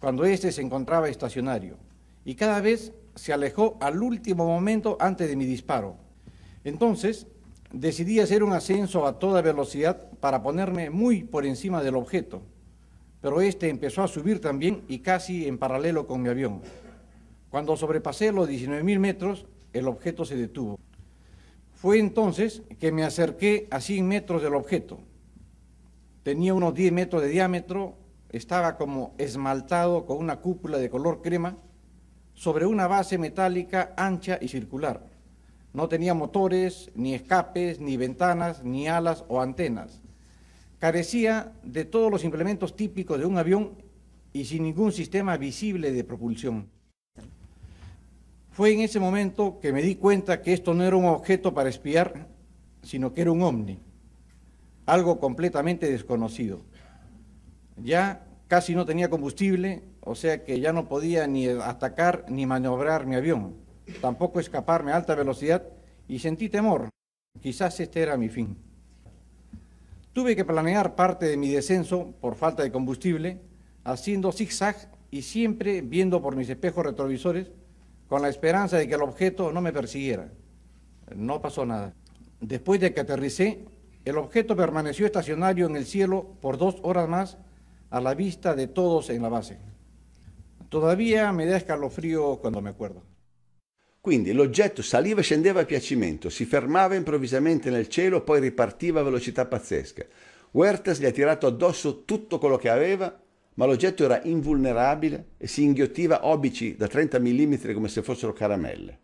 cuando éste se encontraba estacionario, y cada vez se alejó al último momento antes de mi disparo. Entonces Decidí hacer un ascenso a toda velocidad para ponerme muy por encima del objeto, pero este empezó a subir también y casi en paralelo con mi avión. Cuando sobrepasé los 19.000 metros, el objeto se detuvo. Fue entonces que me acerqué a 100 metros del objeto. Tenía unos 10 metros de diámetro, estaba como esmaltado con una cúpula de color crema sobre una base metálica ancha y circular. No tenía motores, ni escapes, ni ventanas, ni alas o antenas. Carecía de todos los implementos típicos de un avión y sin ningún sistema visible de propulsión. Fue en ese momento que me di cuenta que esto no era un objeto para espiar, sino que era un ovni, algo completamente desconocido. Ya casi no tenía combustible, o sea que ya no podía ni atacar ni maniobrar mi avión tampoco escaparme a alta velocidad y sentí temor. Quizás este era mi fin. Tuve que planear parte de mi descenso por falta de combustible, haciendo zigzag y siempre viendo por mis espejos retrovisores con la esperanza de que el objeto no me persiguiera. No pasó nada. Después de que aterricé, el objeto permaneció estacionario en el cielo por dos horas más a la vista de todos en la base. Todavía me da escalofrío cuando me acuerdo. Quindi l'oggetto saliva e scendeva a piacimento, si fermava improvvisamente nel cielo, poi ripartiva a velocità pazzesca. Huertas gli ha tirato addosso tutto quello che aveva, ma l'oggetto era invulnerabile e si inghiottiva obici da 30 mm come se fossero caramelle.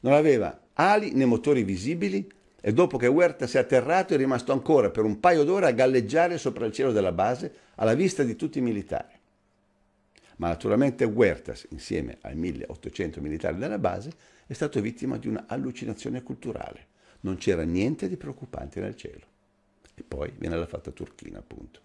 Non aveva ali né motori visibili e dopo che Huertas è atterrato è rimasto ancora per un paio d'ore a galleggiare sopra il cielo della base alla vista di tutti i militari ma naturalmente Huertas, insieme ai 1800 militari della base, è stato vittima di un'allucinazione culturale. Non c'era niente di preoccupante nel cielo. E poi viene la fatta turchina, appunto.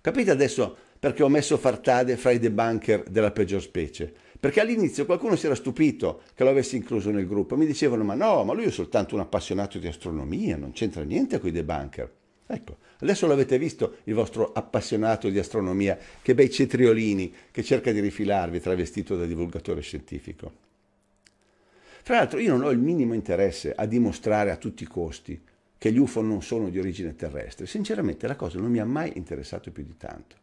Capite adesso perché ho messo Fartade fra i debunker della peggior specie? Perché all'inizio qualcuno si era stupito che lo avessi incluso nel gruppo. Mi dicevano, ma no, ma lui è soltanto un appassionato di astronomia, non c'entra niente con i debunker. Ecco, adesso l'avete visto il vostro appassionato di astronomia, che bei cetriolini, che cerca di rifilarvi travestito da divulgatore scientifico. Tra l'altro io non ho il minimo interesse a dimostrare a tutti i costi che gli UFO non sono di origine terrestre. Sinceramente la cosa non mi ha mai interessato più di tanto.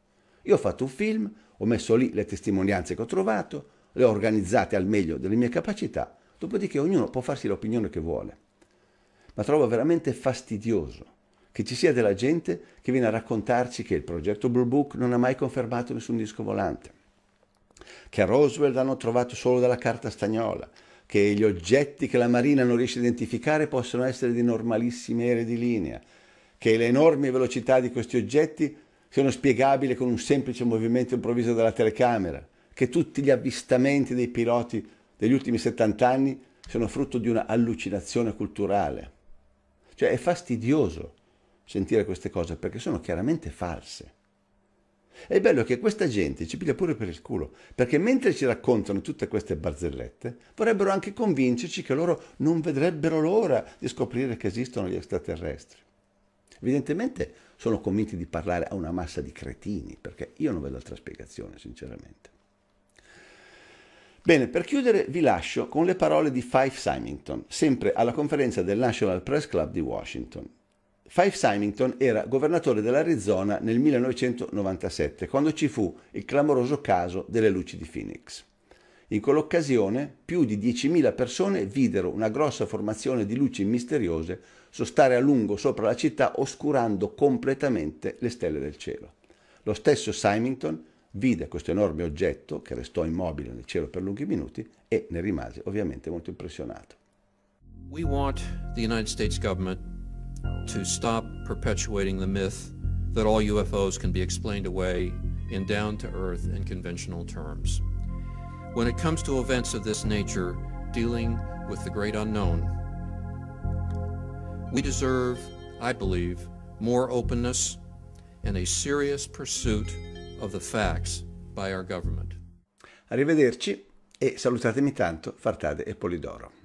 Io ho fatto un film, ho messo lì le testimonianze che ho trovato, le ho organizzate al meglio delle mie capacità, dopodiché ognuno può farsi l'opinione che vuole. Ma trovo veramente fastidioso che ci sia della gente che viene a raccontarci che il progetto Blue Book non ha mai confermato nessun disco volante, che a Roswell l'hanno trovato solo della carta stagnola, che gli oggetti che la Marina non riesce a identificare possono essere di normalissime ere di linea, che le enormi velocità di questi oggetti sono spiegabili con un semplice movimento improvviso della telecamera, che tutti gli avvistamenti dei piloti degli ultimi 70 anni sono frutto di una allucinazione culturale. Cioè è fastidioso sentire queste cose perché sono chiaramente false. È bello che questa gente ci piglia pure per il culo, perché mentre ci raccontano tutte queste barzellette, vorrebbero anche convincerci che loro non vedrebbero l'ora di scoprire che esistono gli extraterrestri. Evidentemente sono convinti di parlare a una massa di cretini, perché io non vedo altra spiegazione, sinceramente. Bene, per chiudere vi lascio con le parole di Fife Symington, sempre alla conferenza del National Press Club di Washington. Fife Symington era governatore dell'Arizona nel 1997, quando ci fu il clamoroso caso delle luci di Phoenix. In quell'occasione più di 10.000 persone videro una grossa formazione di luci misteriose sostare a lungo sopra la città oscurando completamente le stelle del cielo. Lo stesso Symington vide questo enorme oggetto che restò immobile nel cielo per lunghi minuti e ne rimase ovviamente molto impressionato. We want the United States government to stop perpetuating the myth that all UFOs can be explained away in down to earth and conventional terms. When it comes to events of this nature, dealing with the great unknown, we deserve, I believe, more openness and a serious pursuit of the facts by our government. Arrivederci e salutatemi tanto Fartade e Polidoro.